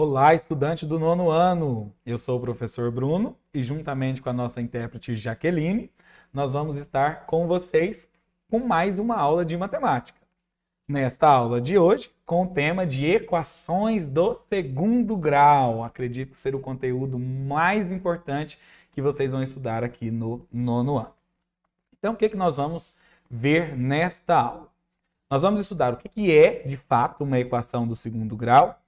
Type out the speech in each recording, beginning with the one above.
Olá, estudante do nono ano! Eu sou o professor Bruno e, juntamente com a nossa intérprete Jaqueline, nós vamos estar com vocês com mais uma aula de matemática. Nesta aula de hoje, com o tema de equações do segundo grau. Acredito ser o conteúdo mais importante que vocês vão estudar aqui no nono ano. Então, o que, é que nós vamos ver nesta aula? Nós vamos estudar o que é, de fato, uma equação do segundo grau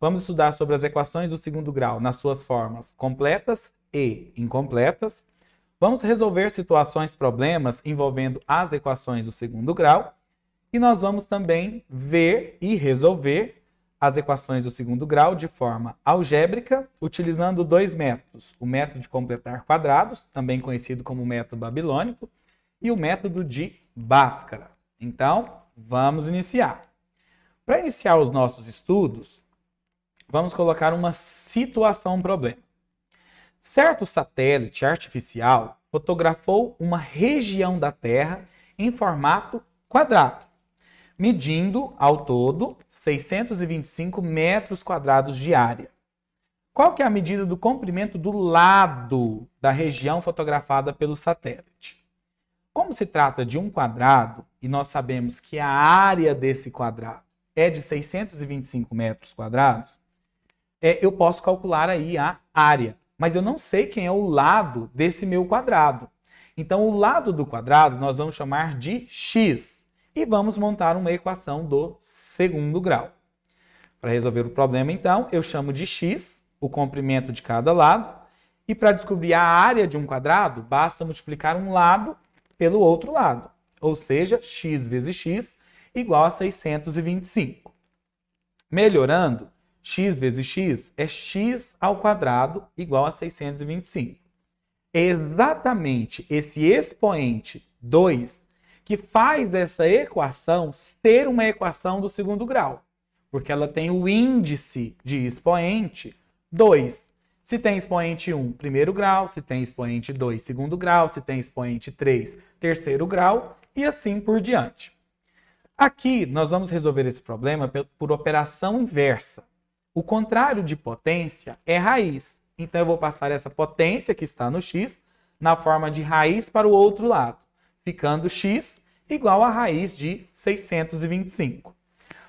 Vamos estudar sobre as equações do segundo grau nas suas formas completas e incompletas. Vamos resolver situações, problemas envolvendo as equações do segundo grau. E nós vamos também ver e resolver as equações do segundo grau de forma algébrica, utilizando dois métodos: o método de completar quadrados, também conhecido como método babilônico, e o método de Bhaskara. Então, vamos iniciar. Para iniciar os nossos estudos, vamos colocar uma situação problema. Certo satélite artificial fotografou uma região da Terra em formato quadrado, medindo ao todo 625 metros quadrados de área. Qual que é a medida do comprimento do lado da região fotografada pelo satélite? Como se trata de um quadrado e nós sabemos que a área desse quadrado é de 625 metros quadrados, é, eu posso calcular aí a área. Mas eu não sei quem é o lado desse meu quadrado. Então, o lado do quadrado nós vamos chamar de x. E vamos montar uma equação do segundo grau. Para resolver o problema, então, eu chamo de x o comprimento de cada lado. E para descobrir a área de um quadrado, basta multiplicar um lado pelo outro lado. Ou seja, x vezes x igual a 625. Melhorando, x vezes x é x ao quadrado igual a 625. É exatamente esse expoente 2 que faz essa equação ser uma equação do segundo grau, porque ela tem o índice de expoente 2. Se tem expoente 1, primeiro grau, se tem expoente 2, segundo grau, se tem expoente 3, terceiro grau, e assim por diante. Aqui, nós vamos resolver esse problema por operação inversa. O contrário de potência é raiz. Então eu vou passar essa potência que está no x na forma de raiz para o outro lado, ficando x igual a raiz de 625.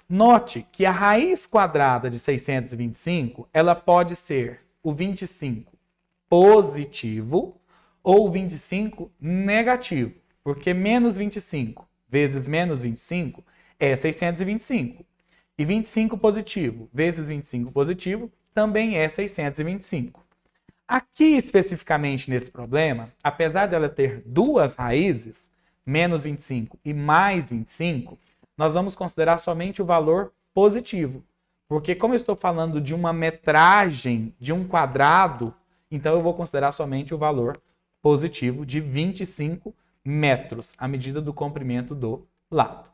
Note que a raiz quadrada de 625, ela pode ser o 25 positivo ou 25 negativo, porque menos 25 vezes menos 25 é 625. E 25 positivo vezes 25 positivo também é 625. Aqui especificamente nesse problema, apesar dela ter duas raízes, menos 25 e mais 25, nós vamos considerar somente o valor positivo. Porque como eu estou falando de uma metragem de um quadrado, então eu vou considerar somente o valor positivo de 25 metros, a medida do comprimento do lado.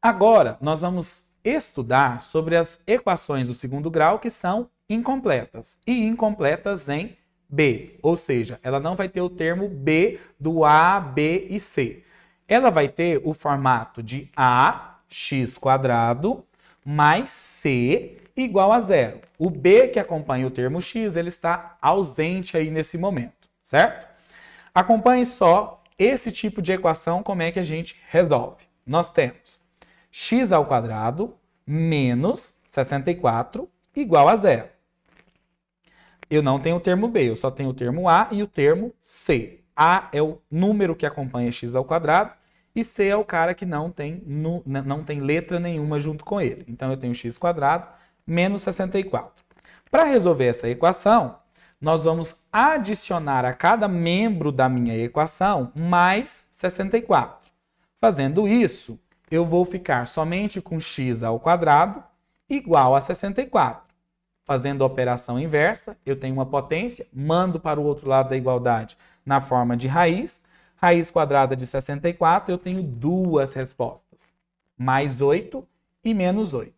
Agora, nós vamos estudar sobre as equações do segundo grau que são incompletas e incompletas em B, ou seja, ela não vai ter o termo B do A, B e C. Ela vai ter o formato de ax quadrado mais C igual a zero. O B que acompanha o termo x, ele está ausente aí nesse momento, certo? Acompanhe só esse tipo de equação, como é que a gente resolve. Nós temos x ao quadrado menos 64 igual a zero. Eu não tenho o termo B, eu só tenho o termo A e o termo C. A é o número que acompanha x ao quadrado e C é o cara que não tem, nu, não tem letra nenhuma junto com ele. Então eu tenho x quadrado menos 64. Para resolver essa equação, nós vamos adicionar a cada membro da minha equação mais 64. Fazendo isso, eu vou ficar somente com x ao quadrado igual a 64. Fazendo a operação inversa, eu tenho uma potência, mando para o outro lado da igualdade na forma de raiz. Raiz quadrada de 64, eu tenho duas respostas. Mais 8 e menos 8.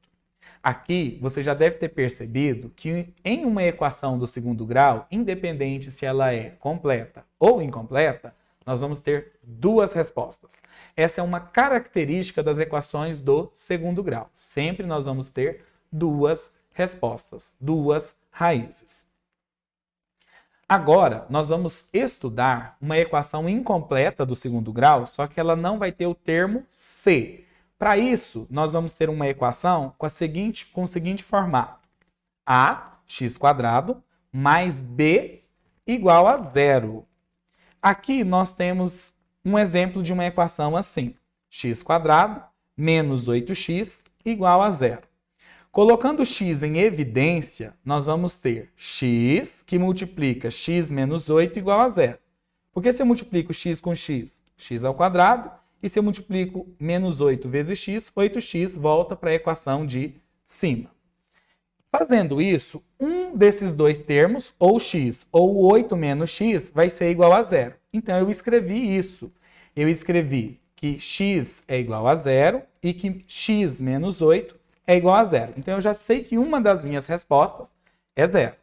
Aqui, você já deve ter percebido que em uma equação do segundo grau, independente se ela é completa ou incompleta, nós vamos ter duas respostas. Essa é uma característica das equações do segundo grau. Sempre nós vamos ter duas respostas, duas raízes. Agora, nós vamos estudar uma equação incompleta do segundo grau, só que ela não vai ter o termo C. Para isso, nós vamos ter uma equação com, a seguinte, com o seguinte formato. x² mais b igual a zero. Aqui nós temos um exemplo de uma equação assim. x menos 8x igual a zero. Colocando x em evidência, nós vamos ter x que multiplica x menos 8 igual a zero. Porque se eu multiplico x com x, x ao quadrado, e se eu multiplico menos 8 vezes x, 8x volta para a equação de cima. Fazendo isso, um desses dois termos, ou x, ou 8 menos x, vai ser igual a zero. Então, eu escrevi isso. Eu escrevi que x é igual a zero e que x menos 8 é igual a zero. Então, eu já sei que uma das minhas respostas é zero.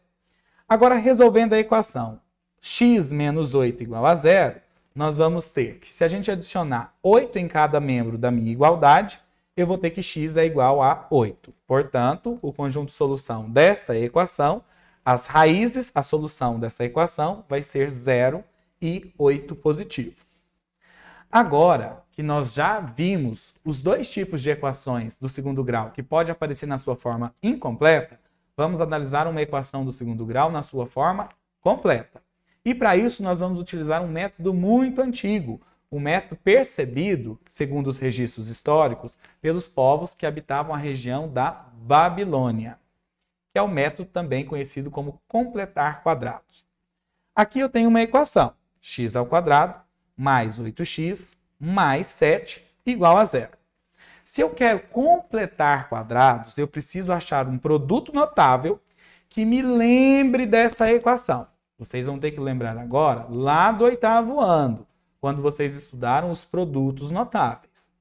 Agora, resolvendo a equação x menos 8 igual a zero, nós vamos ter que, se a gente adicionar 8 em cada membro da minha igualdade, eu vou ter que x é igual a 8. Portanto, o conjunto solução desta equação, as raízes, a solução dessa equação vai ser 0 e 8 positivo. Agora que nós já vimos os dois tipos de equações do segundo grau que pode aparecer na sua forma incompleta, vamos analisar uma equação do segundo grau na sua forma completa. E para isso nós vamos utilizar um método muito antigo, um método percebido, segundo os registros históricos, pelos povos que habitavam a região da Babilônia, que é o método também conhecido como completar quadrados. Aqui eu tenho uma equação, x ao quadrado mais 8x mais 7 igual a zero. Se eu quero completar quadrados, eu preciso achar um produto notável que me lembre dessa equação. Vocês vão ter que lembrar agora, lá do oitavo ano, quando vocês estudaram os produtos notáveis.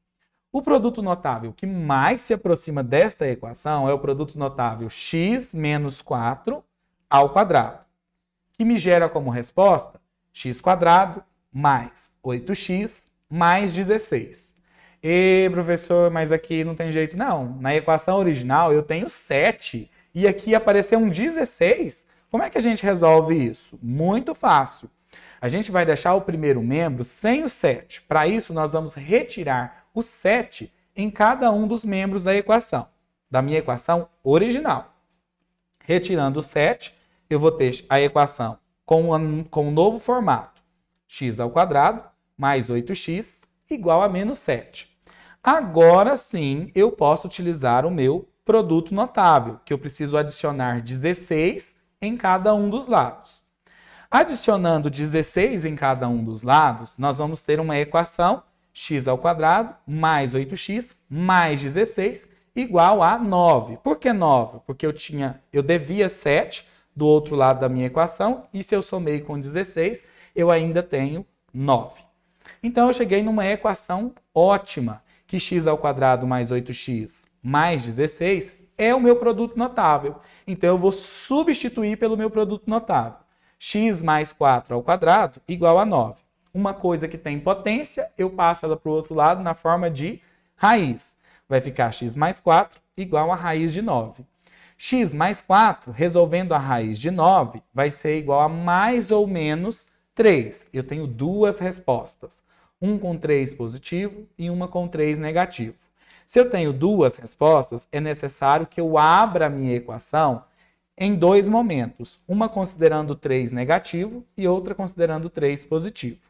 O produto notável que mais se aproxima desta equação é o produto notável x menos 4 ao quadrado, que me gera como resposta x quadrado mais 8x mais 16. E professor, mas aqui não tem jeito não. Na equação original eu tenho 7 e aqui apareceu um 16. Como é que a gente resolve isso? Muito fácil. A gente vai deixar o primeiro membro sem o 7. Para isso, nós vamos retirar o 7 em cada um dos membros da equação, da minha equação original. Retirando o 7, eu vou ter a equação com um, com um novo formato. x ao quadrado mais 8x igual a menos 7. Agora sim, eu posso utilizar o meu produto notável, que eu preciso adicionar 16 em cada um dos lados. Adicionando 16 em cada um dos lados, nós vamos ter uma equação x ao quadrado mais 8x mais 16 igual a 9. Por que 9? Porque eu tinha, eu devia 7 do outro lado da minha equação e se eu somei com 16, eu ainda tenho 9. Então eu cheguei numa equação ótima, que x ao quadrado mais 8x mais 16 é o meu produto notável. Então eu vou substituir pelo meu produto notável x mais 4 ao quadrado igual a 9. Uma coisa que tem potência, eu passo ela para o outro lado na forma de raiz. Vai ficar x mais 4 igual a raiz de 9. x mais 4, resolvendo a raiz de 9, vai ser igual a mais ou menos 3. Eu tenho duas respostas, um com 3 positivo e uma com 3 negativo. Se eu tenho duas respostas, é necessário que eu abra a minha equação em dois momentos, uma considerando 3 negativo e outra considerando 3 positivo.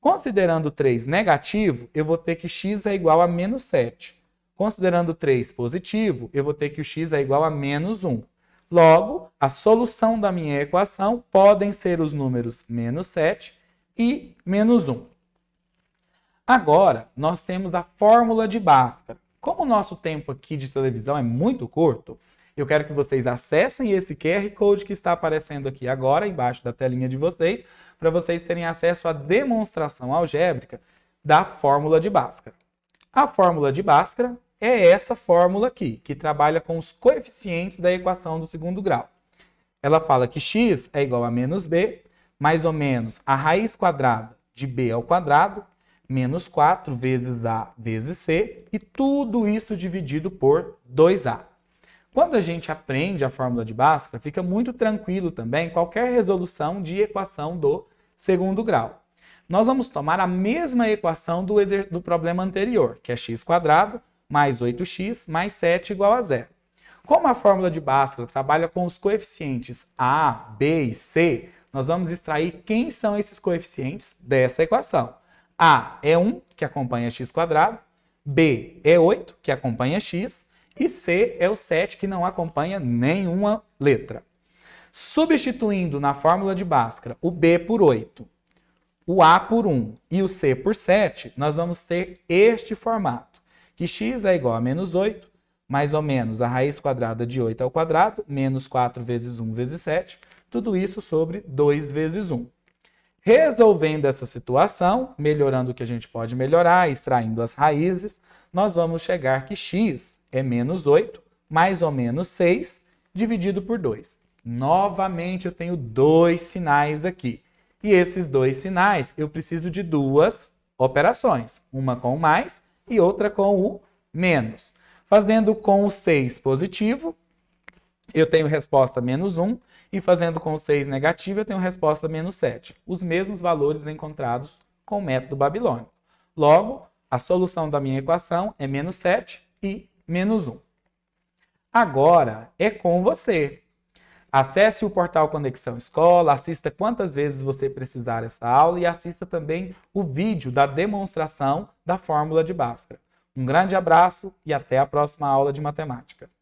Considerando 3 negativo, eu vou ter que x é igual a menos 7. Considerando 3 positivo, eu vou ter que o x é igual a menos 1. Logo, a solução da minha equação podem ser os números menos 7 e menos 1. Agora, nós temos a fórmula de Bhaskara. Como o nosso tempo aqui de televisão é muito curto, eu quero que vocês acessem esse QR Code que está aparecendo aqui agora, embaixo da telinha de vocês, para vocês terem acesso à demonstração algébrica da fórmula de Bhaskara. A fórmula de Bhaskara é essa fórmula aqui, que trabalha com os coeficientes da equação do segundo grau. Ela fala que x é igual a menos b, mais ou menos a raiz quadrada de b ao quadrado, menos 4 vezes a vezes c, e tudo isso dividido por 2a. Quando a gente aprende a fórmula de Bhaskara, fica muito tranquilo também qualquer resolução de equação do segundo grau. Nós vamos tomar a mesma equação do, do problema anterior, que é x² mais 8x mais 7 igual a zero. Como a fórmula de Bhaskara trabalha com os coeficientes a, b e c, nós vamos extrair quem são esses coeficientes dessa equação. a é 1, que acompanha x², b é 8, que acompanha x, e C é o 7 que não acompanha nenhuma letra. Substituindo na fórmula de Bhaskara o B por 8, o A por 1 e o C por 7, nós vamos ter este formato, que x é igual a menos 8, mais ou menos a raiz quadrada de 8 ao quadrado, menos 4 vezes 1 vezes 7, tudo isso sobre 2 vezes 1. Resolvendo essa situação, melhorando o que a gente pode melhorar, extraindo as raízes, nós vamos chegar que x é menos 8, mais ou menos 6, dividido por 2. Novamente, eu tenho dois sinais aqui. E esses dois sinais, eu preciso de duas operações. Uma com o mais e outra com o menos. Fazendo com o 6 positivo, eu tenho resposta menos 1. E fazendo com o 6 negativo, eu tenho resposta menos 7. Os mesmos valores encontrados com o método babilônico. Logo, a solução da minha equação é menos 7 e menos 1. Agora é com você. Acesse o portal Conexão Escola, assista quantas vezes você precisar essa aula e assista também o vídeo da demonstração da fórmula de Bhaskara. Um grande abraço e até a próxima aula de matemática.